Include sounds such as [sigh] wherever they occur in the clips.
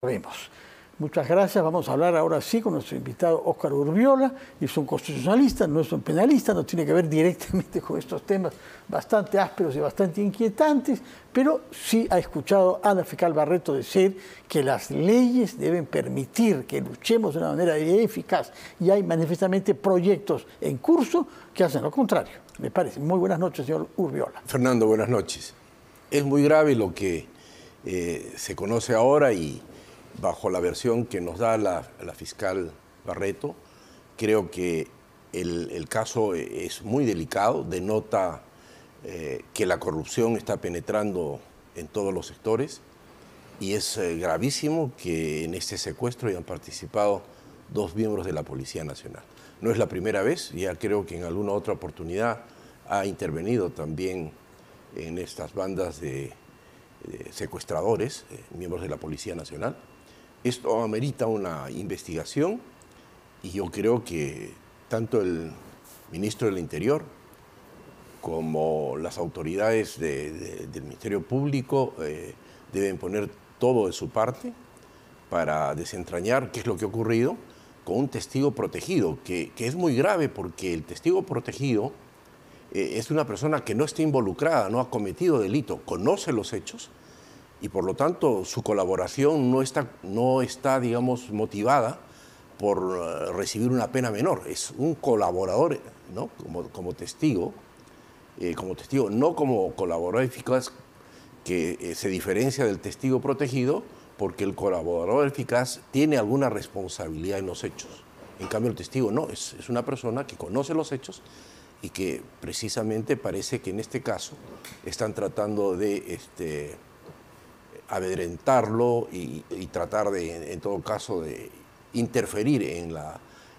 Vemos. Muchas gracias. Vamos a hablar ahora sí con nuestro invitado Óscar Urbiola. Es un constitucionalista, no es un penalista, no tiene que ver directamente [laughs] con estos temas bastante ásperos y bastante inquietantes, pero sí ha escuchado a Ana fiscal Barreto decir que las leyes deben permitir que luchemos de una manera eficaz y hay manifestamente proyectos en curso que hacen lo contrario. Me parece. Muy buenas noches, señor Urbiola. Fernando, buenas noches. Es muy grave lo que eh, se conoce ahora y bajo la versión que nos da la, fiscal Barreto, creo que el, caso es muy delicado, denota eh, que la corrupción está penetrando en todos los sectores y es eh, gravísimo que en este secuestro hayan participado dos miembros de la Policía Nacional. No es la primera vez, ya creo que en alguna otra oportunidad ha intervenido también en estas bandas de, secuestradores, eh, miembros de la Policía Nacional. Esto amerita una investigación y yo creo que tanto el ministro del Interior como las autoridades del Ministerio Público eh, deben poner todo de su parte para desentrañar qué es lo que ha ocurrido con un testigo protegido, que, es muy grave porque el testigo protegido eh, es una persona que no está involucrada, no ha cometido delito, conoce los hechos, y por lo tanto su colaboración no está, no está digamos, motivada por eh, recibir una pena menor, es un colaborador ¿no? como, como testigo, eh, como testigo, no como colaborador eficaz que eh, se diferencia del testigo protegido porque el colaborador eficaz tiene alguna responsabilidad en los hechos. En cambio, el testigo no, es, es una persona que conoce los hechos y que precisamente parece que en este caso están tratando de este, amedrentarlo y, tratar de, en todo caso, de interferir en,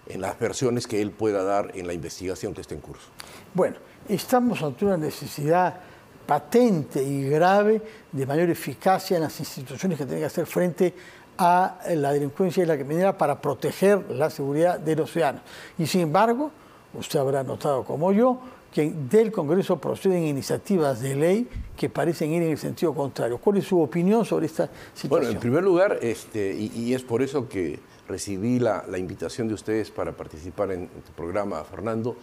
en las versiones que él pueda dar en la investigación que está en curso. Bueno, estamos ante una necesidad patente y grave de mayor eficacia en las instituciones que tienen que hacer frente a la delincuencia y la criminalidad para proteger la seguridad de los ciudadanos. Y sin embargo, usted habrá notado como yo, que del Congreso proceden iniciativas de ley que parecen ir en el sentido contrario. ¿Cuál es su opinión sobre esta situación? Bueno, en primer lugar, este, y, es por eso que recibí la, invitación de ustedes para participar en, el programa, Fernando.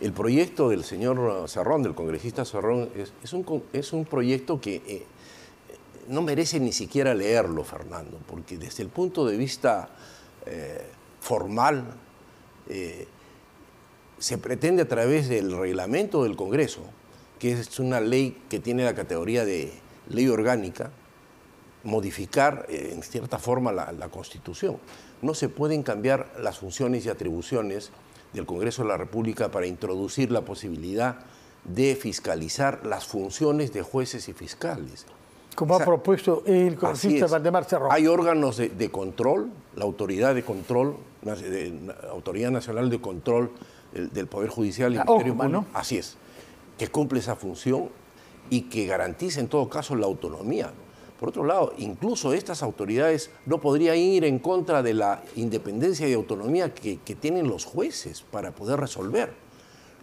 El proyecto del señor Serrón, del congresista Serrón, es, un, proyecto que eh, no merece ni siquiera leerlo, Fernando, porque desde el punto de vista eh, formal, eh, se pretende a través del reglamento del Congreso, que es una ley que tiene la categoría de ley orgánica, modificar eh, en cierta forma la, Constitución. No se pueden cambiar las funciones y atribuciones del Congreso de la República para introducir la posibilidad de fiscalizar las funciones de jueces y fiscales. Como ha propuesto el congresista Valdemar Cerro. Hay órganos de, control, la Autoridad de Control, la Autoridad Nacional de Control del Poder Judicial y del ah, Ministerio Humano, así es, que cumple esa función y que garantice en todo caso la autonomía. Por otro lado, incluso estas autoridades no podrían ir en contra de la independencia y autonomía que, tienen los jueces para poder resolver.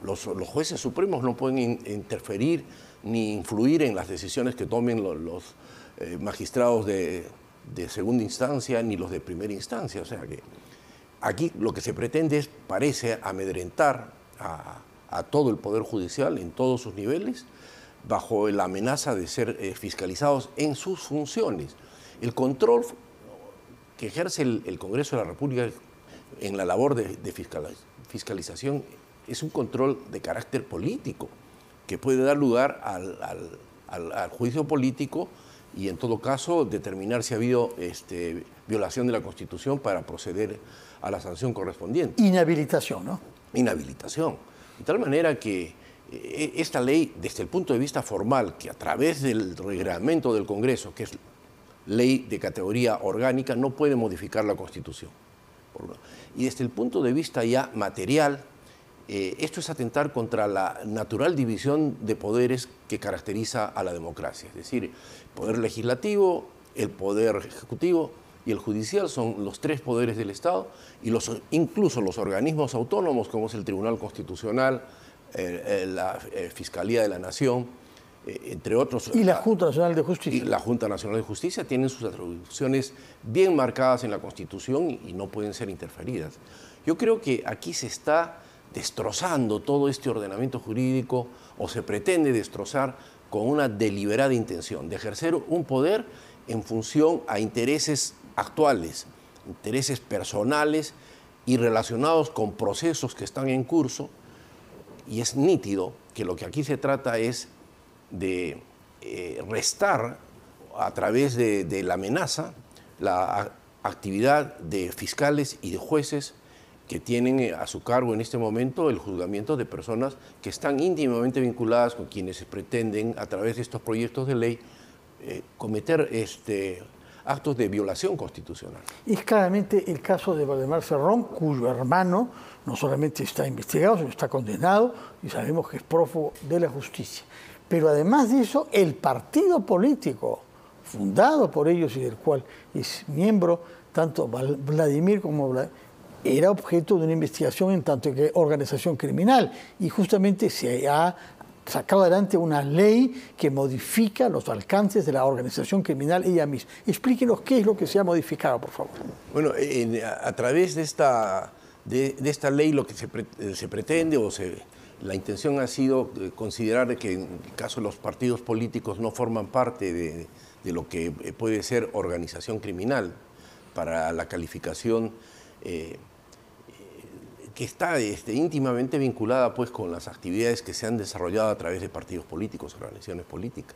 Los, jueces supremos no pueden interferir ni influir en las decisiones que tomen los, eh, magistrados de, de segunda instancia ni los de primera instancia. O sea que Aquí lo que se pretende es, parece, amedrentar a, todo el Poder Judicial en todos sus niveles bajo la amenaza de ser eh, fiscalizados en sus funciones. El control que ejerce el, Congreso de la República en la labor de, fiscalización es un control de carácter político que puede dar lugar al, juicio político y en todo caso determinar si ha habido este, violación de la Constitución para proceder a la sanción correspondiente. Inhabilitación, ¿no? Inhabilitación. De tal manera que eh, esta ley, desde el punto de vista formal, que a través del reglamento del Congreso, que es ley de categoría orgánica, no puede modificar la Constitución. Y desde el punto de vista ya material, eh, esto es atentar contra la natural división de poderes que caracteriza a la democracia, es decir, poder legislativo, el poder ejecutivo y el judicial son los tres poderes del Estado y los, incluso los organismos autónomos como es el Tribunal Constitucional, la eh, Fiscalía de la Nación, eh, entre otros. Y la ah, Junta Nacional de Justicia. Y la Junta Nacional de Justicia tienen sus atribuciones bien marcadas en la Constitución y no pueden ser interferidas. Yo creo que aquí se está destrozando todo este ordenamiento jurídico o se pretende destrozar con una deliberada intención de ejercer un poder en función a intereses actuales, intereses personales y relacionados con procesos que están en curso. Y es nítido que lo que aquí se trata es de eh, restar a través de, la amenaza la actividad de fiscales y de jueces que tienen eh, a su cargo en este momento el juzgamiento de personas que están íntimamente vinculadas con quienes pretenden, a través de estos proyectos de ley, eh, cometer este, actos de violación constitucional. Es claramente el caso de Valdemar Cerrón, cuyo hermano no solamente está investigado, sino está condenado y sabemos que es prófugo de la justicia. Pero además de eso, el partido político fundado por ellos y del cual es miembro tanto Vladimir como Vladimir, era objeto de una investigación en tanto que organización criminal y justamente se ha sacar adelante una ley que modifica los alcances de la organización criminal ella misma. Explíquenos qué es lo que se ha modificado, por favor. Bueno, a, través de esta, de, esta ley lo que se, eh, pretende o la intención ha sido eh, considerar que en el caso los partidos políticos no forman parte de, lo que eh, puede ser organización criminal para la calificación que está este, íntimamente vinculada pues, con las actividades que se han desarrollado a través de partidos políticos, organizaciones políticas.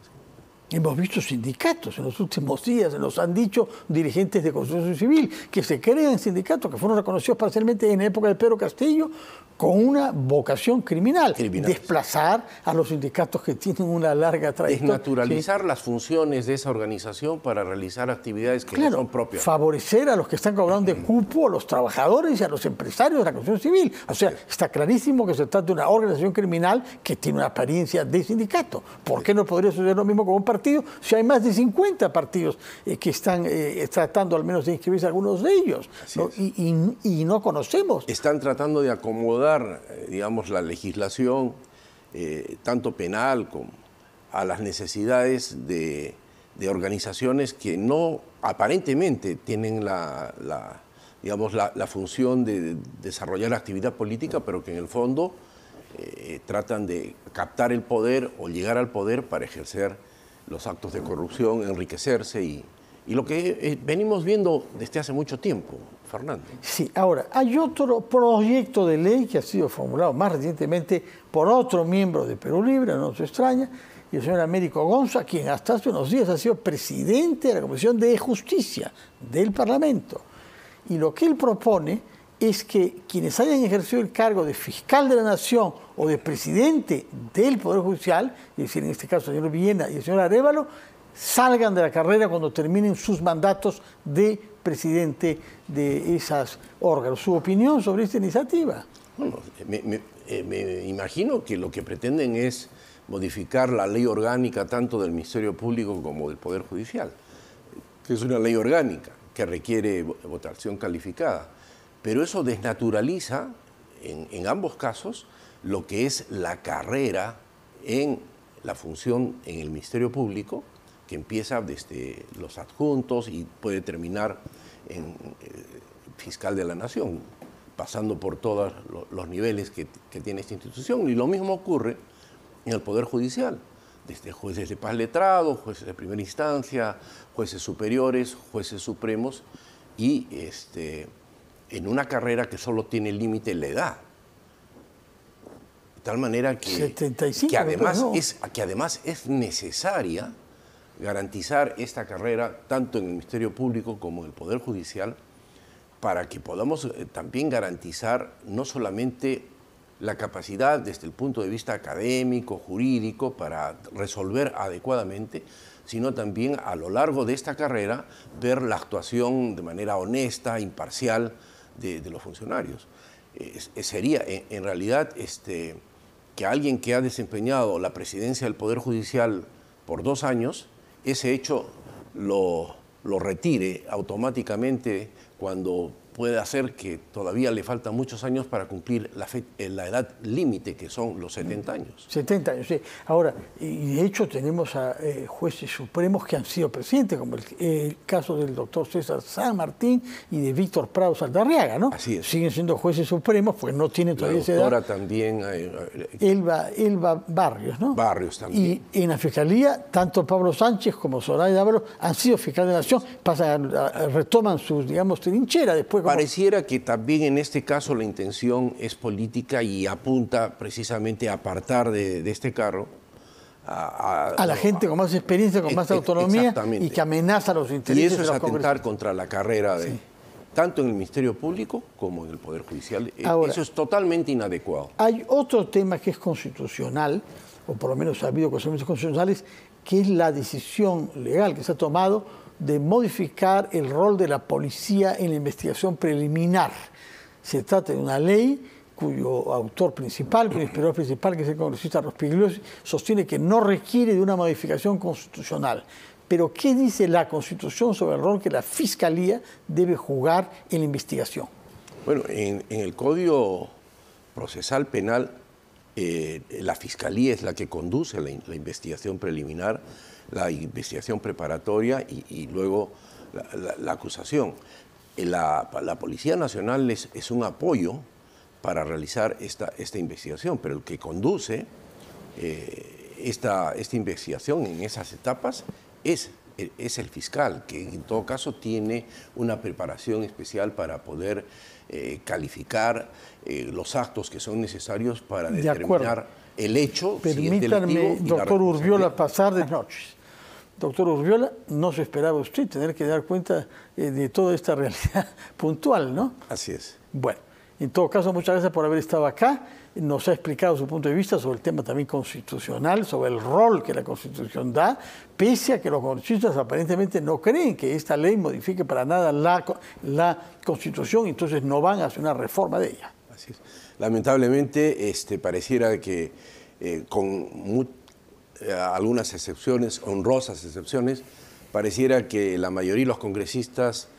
Hemos visto sindicatos en los últimos días, nos han dicho dirigentes de construcción civil que se crean sindicatos que fueron reconocidos parcialmente en la época de Pedro Castillo con una vocación criminal, desplazar a los sindicatos que tienen una larga trayectoria. Desnaturalizar las funciones de esa organización para realizar actividades que son propias. Favorecer a los que están cobrando de cupo, a los trabajadores y a los empresarios de la construcción civil. O sea, está clarísimo que se trata de una organización criminal que tiene una apariencia de sindicato. ¿Por qué no podría suceder lo mismo con un partido? si hay más de 50 partidos eh, que están eh, tratando al menos de inscribirse algunos de ellos, Y, no conocemos. Están tratando de acomodar, eh, digamos, la legislación, tanto penal como a las necesidades de, organizaciones que no aparentemente tienen la, digamos, función de desarrollar actividad política, pero que en el fondo tratan de captar el poder o llegar al poder para ejercer los actos de corrupción, enriquecerse y, lo que eh, venimos viendo desde hace mucho tiempo, Fernando. Sí, ahora, hay otro proyecto de ley que ha sido formulado más recientemente por otro miembro de Perú Libre, no se extraña, y el señor Américo Gonza, quien hasta hace unos días ha sido presidente de la Comisión de Justicia del Parlamento. Y lo que él propone es que quienes hayan ejercido el cargo de fiscal de la nación o de presidente del Poder Judicial, es decir, en este caso el señor Villena y el señor Arevalo, salgan de la carrera cuando terminen sus mandatos de presidente de esas órganos. ¿Su opinión sobre esta iniciativa? Bueno, eh, me imagino que lo que pretenden es modificar la ley orgánica tanto del Ministerio Público como del Poder Judicial, que es una ley orgánica que requiere votación calificada. Pero eso desnaturaliza, en, ambos casos, lo que es la carrera en la función en el Ministerio Público, que empieza desde los adjuntos y puede terminar en eh, fiscal de la nación, pasando por todos los niveles que, que, tiene esta institución. Y lo mismo ocurre en el Poder Judicial, desde jueces de paz letrado, jueces de primera instancia, jueces superiores, jueces supremos y este, en una carrera que solo tiene límite la edad. De tal manera que, que, además es, que además es necesaria garantizar esta carrera tanto en el Ministerio Público como en el Poder Judicial para que podamos eh, también garantizar no solamente la capacidad desde el punto de vista académico, jurídico, para resolver adecuadamente, sino también a lo largo de esta carrera ver la actuación de manera honesta, imparcial, de, los funcionarios. sería, en, realidad, este, que alguien que ha desempeñado la presidencia del Poder Judicial por dos años, ese hecho lo, lo retire automáticamente cuando puede hacer que todavía le faltan muchos años para cumplir la, eh, edad límite, que son los 70 años. 70 años, sí. Ahora, y de hecho tenemos a eh, jueces supremos que han sido presidentes, como el, caso del doctor César San Martín y de Víctor Prado Saldarriaga, ¿no? Así es. Siguen siendo jueces supremos pues no tienen todavía edad. Ahora también... Eh, Elba, Elba Barrios, ¿no? Barrios también. Y en la Fiscalía, tanto Pablo Sánchez como Soraya Ábalos han sido fiscal de la Nación, pasan, retoman sus, digamos, trinchera después Pareciera que también en este caso la intención es política y apunta precisamente a apartar de, este carro a, la gente con más experiencia, con más autonomía y que amenaza los intereses. Y eso es atentar contra la carrera de, tanto en el Ministerio Público como en el Poder Judicial. Eh, eso es totalmente inadecuado. Hay otro tema que es constitucional, o por lo menos ha habido constitucionales, que es la decisión legal que se ha tomado de modificar el rol de la policía en la investigación preliminar. Se trata de una ley cuyo autor principal, el principal, que es el congresista Rospigliosi, sostiene que no requiere de una modificación constitucional. Pero ¿qué dice la Constitución sobre el rol que la Fiscalía debe jugar en la investigación? Bueno, en, el Código Procesal Penal, eh, la Fiscalía es la que conduce la investigación preliminar la investigación preparatoria y, luego la, acusación. Eh, la, Policía Nacional es, es, un apoyo para realizar esta, esta investigación, pero el que conduce eh, esta, esta investigación en esas etapas es, es el fiscal, que en todo caso tiene una preparación especial para poder eh, calificar los actos que son necesarios para determinar el hecho. Permítanme, doctor Urbiola, pasar de noches Doctor Urbiola, no se esperaba usted tener que dar cuenta eh, de toda esta [laughs] realidad puntual, ¿no? Así es. Bueno, en todo caso, muchas gracias por haber estado acá. Nos ha explicado su punto de vista sobre el tema también constitucional, sobre el rol que la Constitución da, pese a que los congresistas aparentemente no creen que esta ley modifique para nada la, la Constitución, entonces no van a hacer una reforma de ella. Así es. Lamentablemente, este, pareciera que eh, con con eh, algunas excepciones, honrosas excepciones, pareciera que la mayoría de los congresistas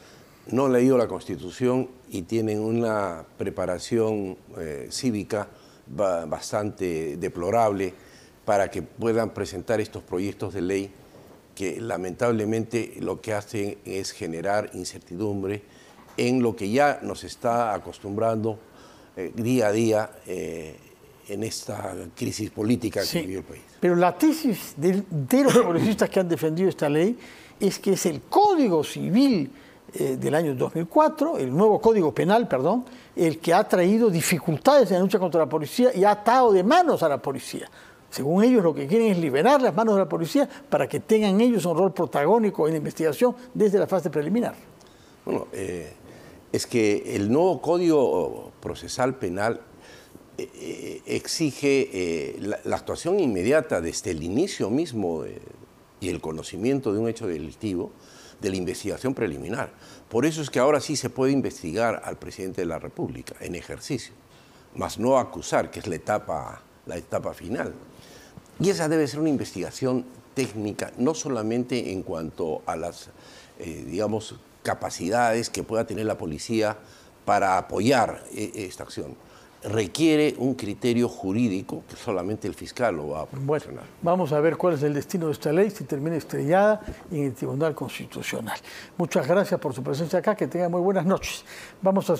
no han leído la Constitución y tienen una preparación eh, cívica bastante deplorable para que puedan presentar estos proyectos de ley que lamentablemente lo que hacen es generar incertidumbre en lo que ya nos está acostumbrando eh, día a día en esta crisis política que vive el país. Pero la tesis de, los progresistas que han defendido esta ley es que es el Código Civil eh, del año 2004, el nuevo Código Penal, perdón, el que ha traído dificultades en la lucha contra la policía y ha atado de manos a la policía. Según ellos, lo que quieren es liberar las manos de la policía para que tengan ellos un rol protagónico en la investigación desde la fase preliminar. Bueno, eh, es que el nuevo Código Procesal Penal eh, exige eh, la, actuación inmediata desde el inicio mismo y el conocimiento de un hecho delictivo de la investigación preliminar. Por eso es que ahora sí se puede investigar al presidente de la República en ejercicio, más no acusar, que es la etapa, la etapa final. Y esa debe ser una investigación técnica, no solamente en cuanto a las, eh, digamos, capacidades que pueda tener la policía para apoyar esta acción, requiere un criterio jurídico que solamente el fiscal lo va a proporcionar. Bueno, vamos a ver cuál es el destino de esta ley, si termina estrellada en el Tribunal Constitucional. Muchas gracias por su presencia acá, que tengan muy buenas noches. Vamos a